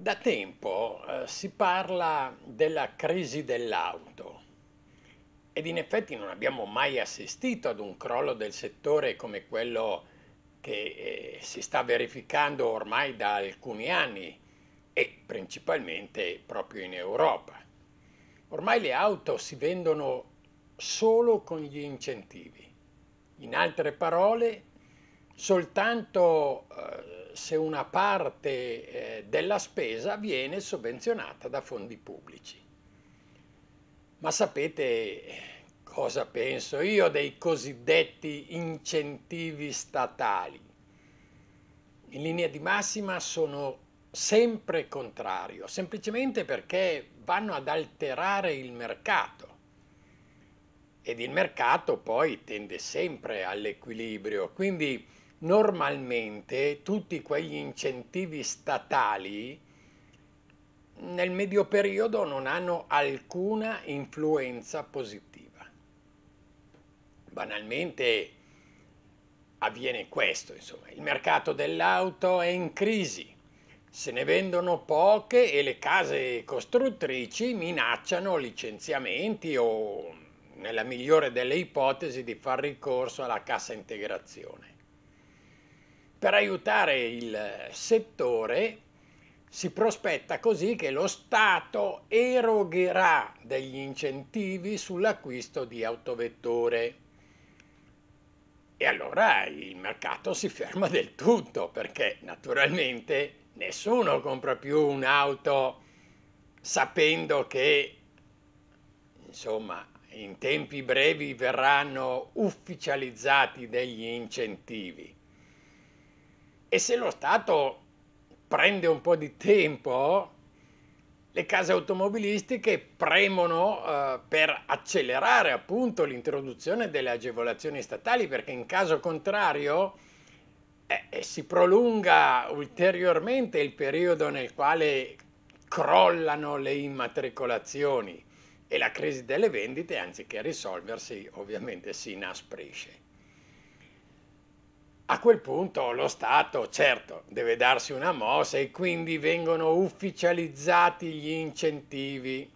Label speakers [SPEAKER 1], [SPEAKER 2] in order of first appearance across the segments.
[SPEAKER 1] Da tempo eh, si parla della crisi dell'auto ed in effetti non abbiamo mai assistito ad un crollo del settore come quello che eh, si sta verificando ormai da alcuni anni e principalmente proprio in Europa. Ormai le auto si vendono solo con gli incentivi. In altre parole, soltanto eh, se una parte eh, della spesa viene sovvenzionata da fondi pubblici. Ma sapete cosa penso io dei cosiddetti incentivi statali? In linea di massima sono sempre contrario, semplicemente perché vanno ad alterare il mercato ed il mercato poi tende sempre all'equilibrio, quindi normalmente tutti quegli incentivi statali nel medio periodo non hanno alcuna influenza positiva. Banalmente avviene questo, insomma, il mercato dell'auto è in crisi, se ne vendono poche e le case costruttrici minacciano licenziamenti o, nella migliore delle ipotesi, di far ricorso alla cassa integrazione. Per aiutare il settore si prospetta così che lo Stato erogherà degli incentivi sull'acquisto di autovetture. E allora il mercato si ferma del tutto perché naturalmente nessuno compra più un'auto sapendo che insomma in tempi brevi verranno ufficializzati degli incentivi e se lo Stato prende un po' di tempo, le case automobilistiche premono eh, per accelerare appunto l'introduzione delle agevolazioni statali perché in caso contrario eh, eh si prolunga ulteriormente il periodo nel quale crollano le immatricolazioni e la crisi delle vendite anziché risolversi ovviamente si inasprisce. A quel punto lo Stato, certo, deve darsi una mossa e quindi vengono ufficializzati gli incentivi.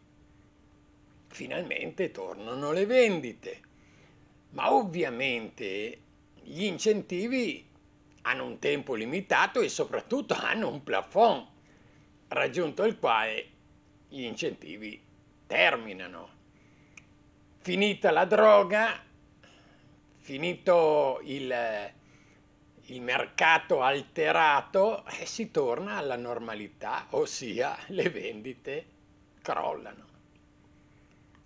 [SPEAKER 1] Finalmente tornano le vendite, ma ovviamente gli incentivi hanno un tempo limitato e soprattutto hanno un plafond, raggiunto il quale gli incentivi terminano. Finita la droga, finito il il mercato alterato e si torna alla normalità, ossia le vendite crollano.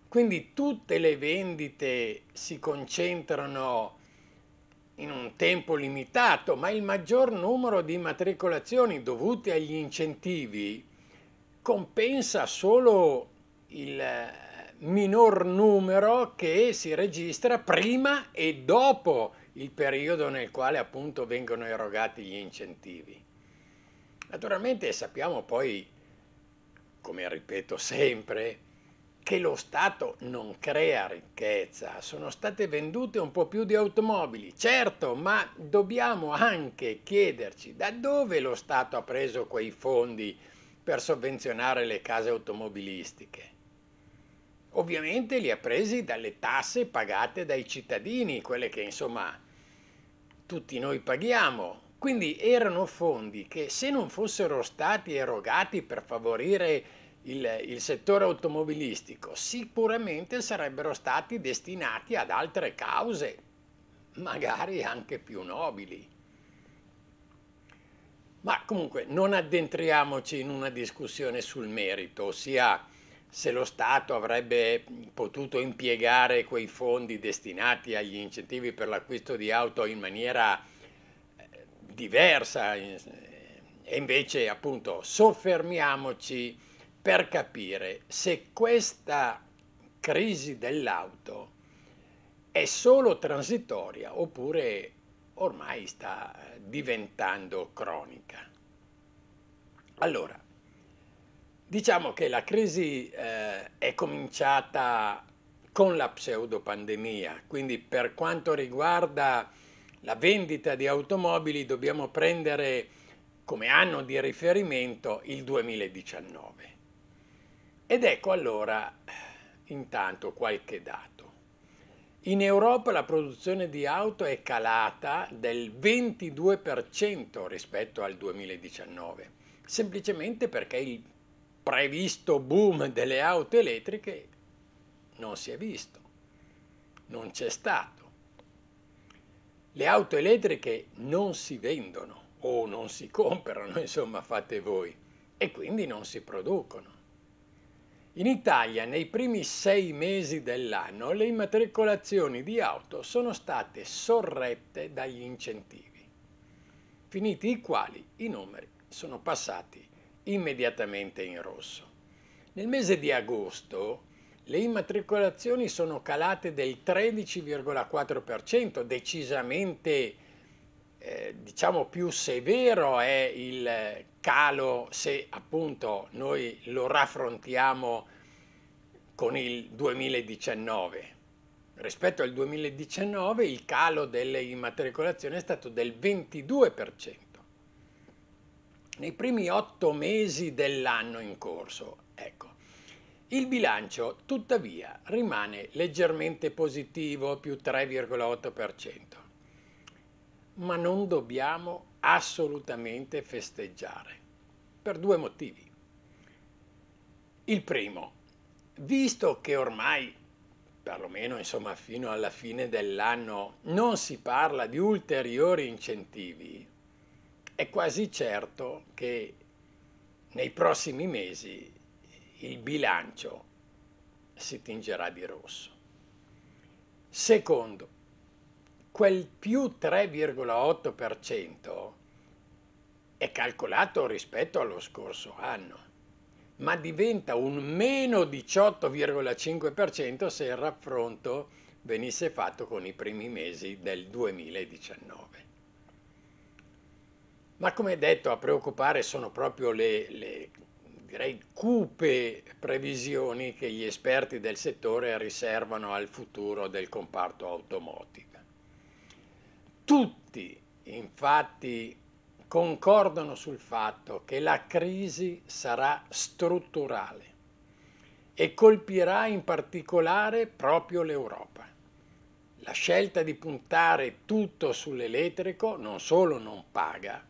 [SPEAKER 1] Quindi tutte le vendite si concentrano in un tempo limitato, ma il maggior numero di matricolazioni dovute agli incentivi compensa solo minor numero che si registra prima e dopo il periodo nel quale appunto vengono erogati gli incentivi. Naturalmente sappiamo poi, come ripeto sempre, che lo Stato non crea ricchezza, sono state vendute un po' più di automobili, certo, ma dobbiamo anche chiederci da dove lo Stato ha preso quei fondi per sovvenzionare le case automobilistiche. Ovviamente li ha presi dalle tasse pagate dai cittadini, quelle che insomma tutti noi paghiamo. Quindi erano fondi che se non fossero stati erogati per favorire il, il, settore automobilistico, sicuramente sarebbero stati destinati ad altre cause, magari anche più nobili. Ma comunque non addentriamoci in una discussione sul merito, ossia se lo Stato avrebbe potuto impiegare quei fondi destinati agli incentivi per l'acquisto di auto in maniera eh, diversa eh, e invece appunto soffermiamoci per capire se questa crisi dell'auto è solo transitoria oppure ormai sta eh, diventando cronica. Allora, Diciamo che la crisi eh, è cominciata con la pseudopandemia, quindi per quanto riguarda la vendita di automobili dobbiamo prendere come anno di riferimento il 2019. Ed ecco allora intanto qualche dato. In Europa la produzione di auto è calata del 22% rispetto al 2019, semplicemente perché il previsto boom delle auto elettriche non si è visto, non c'è stato. Le auto elettriche non si vendono o non si comprano, insomma fate voi, e quindi non si producono. In Italia nei primi sei mesi dell'anno le immatricolazioni di auto sono state sorrette dagli incentivi, finiti i quali i numeri sono passati immediatamente in rosso. Nel mese di agosto le immatricolazioni sono calate del 13,4%, decisamente eh, diciamo più severo è il calo se appunto noi lo raffrontiamo con il 2019. Rispetto al 2019 il calo delle immatricolazioni è stato del 22% nei primi otto mesi dell'anno in corso. Ecco. Il bilancio tuttavia rimane leggermente positivo, più 3,8%, ma non dobbiamo assolutamente festeggiare, per due motivi. Il primo, visto che ormai, perlomeno insomma fino alla fine dell'anno, non si parla di ulteriori incentivi, è quasi certo che nei prossimi mesi il bilancio si tingerà di rosso. Secondo, quel più 3,8% è calcolato rispetto allo scorso anno, ma diventa un meno 18,5% se il raffronto venisse fatto con i primi mesi del 2019. Ma come detto, a preoccupare sono proprio le, le direi cupe previsioni che gli esperti del settore riservano al futuro del comparto automotive. Tutti, infatti, concordano sul fatto che la crisi sarà strutturale e colpirà in particolare proprio l'Europa. La scelta di puntare tutto sull'elettrico non solo non paga,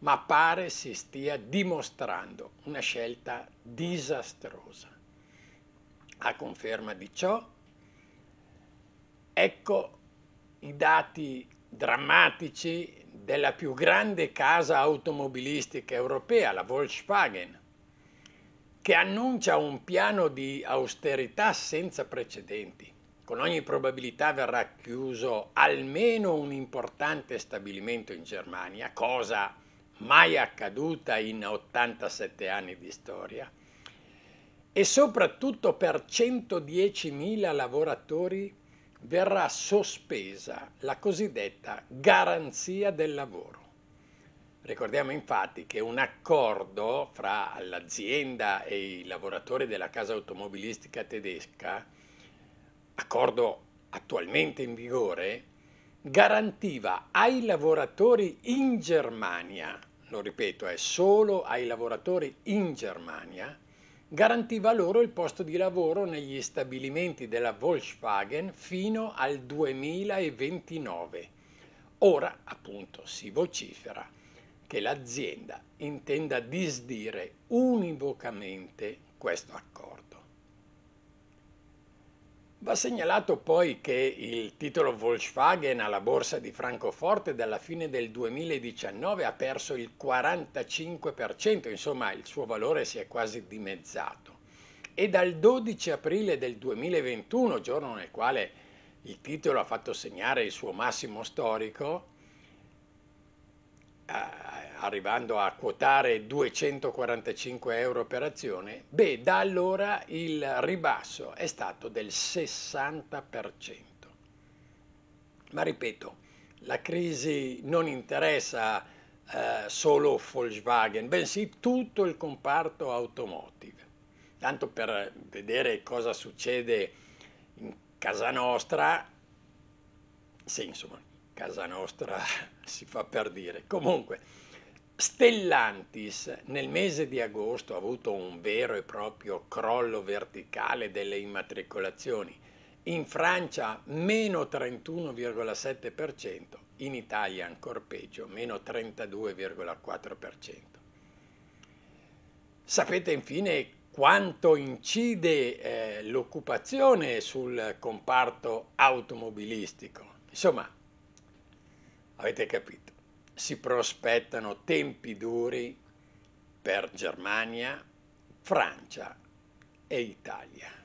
[SPEAKER 1] ma pare si stia dimostrando una scelta disastrosa. A conferma di ciò, ecco i dati drammatici della più grande casa automobilistica europea, la Volkswagen, che annuncia un piano di austerità senza precedenti. Con ogni probabilità verrà chiuso almeno un importante stabilimento in Germania, cosa mai accaduta in 87 anni di storia, e soprattutto per 110.000 lavoratori verrà sospesa la cosiddetta garanzia del lavoro. Ricordiamo infatti che un accordo fra l'azienda e i lavoratori della casa automobilistica tedesca, accordo attualmente in vigore, garantiva ai lavoratori in Germania lo ripeto, è solo ai lavoratori in Germania, garantiva loro il posto di lavoro negli stabilimenti della Volkswagen fino al 2029. Ora, appunto, si vocifera che l'azienda intenda disdire univocamente questo accordo. Va segnalato poi che il titolo Volkswagen alla borsa di Francoforte dalla fine del 2019 ha perso il 45%, insomma il suo valore si è quasi dimezzato. E dal 12 aprile del 2021, giorno nel quale il titolo ha fatto segnare il suo massimo storico, eh, arrivando a quotare 245 euro per azione, beh, da allora il ribasso è stato del 60%. Ma ripeto, la crisi non interessa eh, solo Volkswagen, bensì tutto il comparto automotive. Tanto per vedere cosa succede in casa nostra, sì, insomma, casa nostra si fa per dire. Comunque, Stellantis nel mese di agosto ha avuto un vero e proprio crollo verticale delle immatricolazioni. In Francia meno 31,7%, in Italia ancora peggio, meno 32,4%. Sapete infine quanto incide eh, l'occupazione sul comparto automobilistico. Insomma, avete capito si prospettano tempi duri per Germania, Francia e Italia.